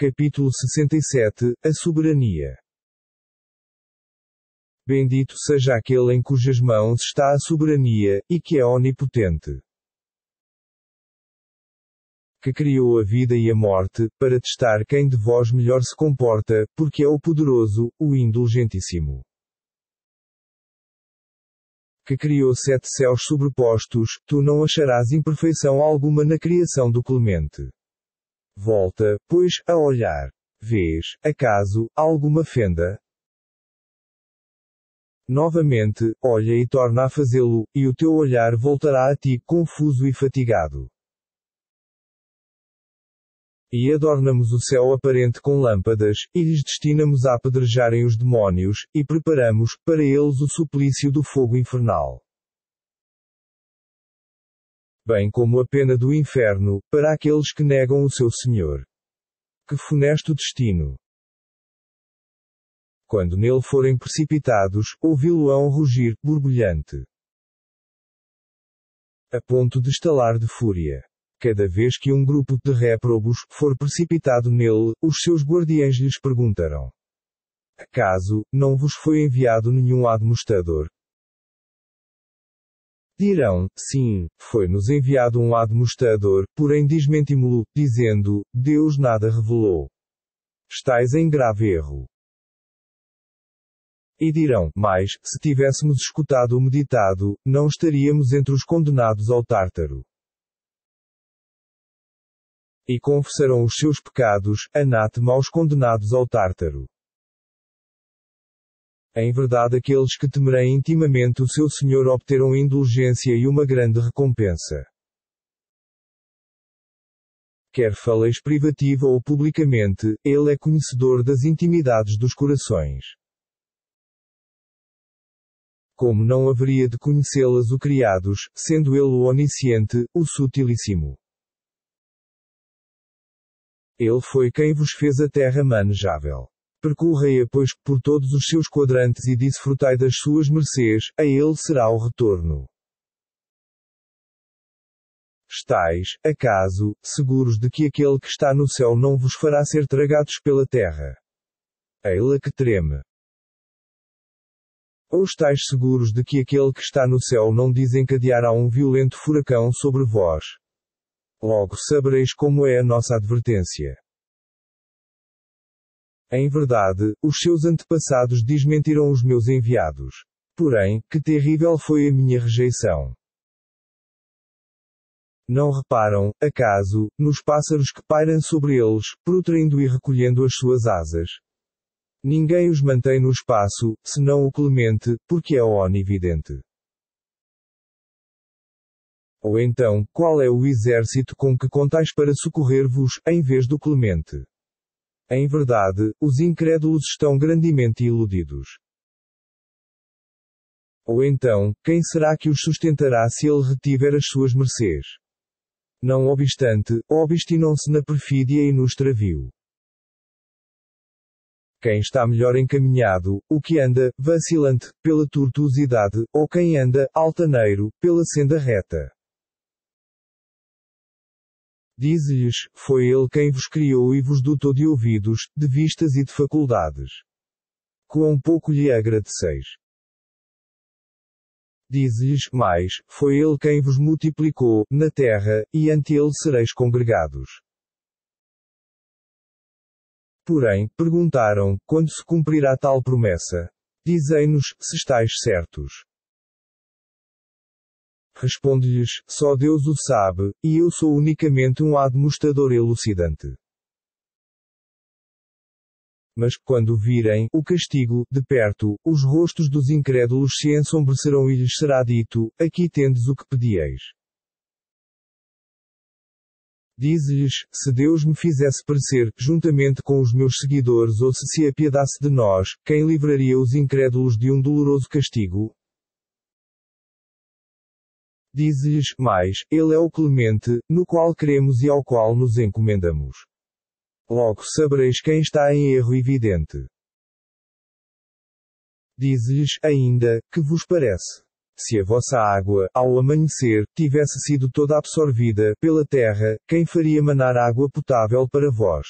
Capítulo 67 A soberania. Bendito seja aquele em cujas mãos está a soberania, e que é onipotente. Que criou a vida e a morte, para testar quem de vós melhor se comporta, porque é o poderoso, o indulgentíssimo que criou sete céus sobrepostos, tu não acharás imperfeição alguma na criação do Clemente. Volta, pois, a olhar. Vês, acaso, alguma fenda? Novamente, olha e torna a fazê-lo, e o teu olhar voltará a ti, confuso e fatigado. E adornamos o céu aparente com lâmpadas, e lhes destinamos a apedrejarem os demónios, e preparamos, para eles, o suplício do fogo infernal bem como a pena do inferno, para aqueles que negam o seu Senhor. Que funesto destino! Quando nele forem precipitados, ouvi-lo-ão rugir, borbulhante. A ponto de estalar de fúria. Cada vez que um grupo de réprobos for precipitado nele, os seus guardiães lhes perguntarão: Acaso, não vos foi enviado nenhum admoestador, Dirão, sim, foi-nos enviado um admoestador, porém desmentimo-lo, dizendo, Deus nada revelou. Estais em grave erro. E dirão, mais se tivéssemos escutado o meditado, não estaríamos entre os condenados ao tártaro. E confessarão os seus pecados, anátema aos condenados ao tártaro. Em é verdade, aqueles que temerem intimamente o seu Senhor obterão indulgência e uma grande recompensa. Quer faleis privativa ou publicamente, Ele é conhecedor das intimidades dos corações. Como não haveria de conhecê-las o Criados, sendo Ele o Onisciente, o Sutilíssimo. Ele foi quem vos fez a terra manejável. Percorrei-a, pois, por todos os seus quadrantes e desfrutai das suas mercês, a ele será o retorno. Estais, acaso, seguros de que aquele que está no céu não vos fará ser tragados pela terra? Ele é que treme. Ou estáis seguros de que aquele que está no céu não desencadeará um violento furacão sobre vós? Logo sabereis como é a nossa advertência. Em verdade, os seus antepassados desmentiram os meus enviados. Porém, que terrível foi a minha rejeição. Não reparam, acaso, nos pássaros que pairam sobre eles, protraindo e recolhendo as suas asas? Ninguém os mantém no espaço, senão o clemente, porque é o onividente. Ou então, qual é o exército com que contais para socorrer-vos, em vez do clemente? Em verdade, os incrédulos estão grandemente iludidos. Ou então, quem será que os sustentará se ele retiver as suas mercês? Não obstante, obstinam-se na perfídia e no extravio. Quem está melhor encaminhado, o que anda, vacilante, pela tortuosidade, ou quem anda, altaneiro, pela senda reta diz lhes foi ele quem vos criou e vos dotou de ouvidos, de vistas e de faculdades. Quão pouco lhe agradeceis. diz lhes mais, foi ele quem vos multiplicou, na terra, e ante ele sereis congregados. Porém, perguntaram, quando se cumprirá tal promessa? Dizei-nos, se estáis certos. Responde-lhes: Só Deus o sabe, e eu sou unicamente um admostrador elucidante. Mas, quando virem o castigo de perto, os rostos dos incrédulos se ensombrecerão e lhes será dito: Aqui tendes o que pedieis. Diz-lhes: Se Deus me fizesse parecer, juntamente com os meus seguidores, ou se se apiedasse de nós, quem livraria os incrédulos de um doloroso castigo? Dizes, mais, Ele é o clemente, no qual cremos e ao qual nos encomendamos. Logo sabereis quem está em erro evidente. Dizes, ainda, que vos parece? Se a vossa água, ao amanhecer, tivesse sido toda absorvida pela terra, quem faria manar água potável para vós?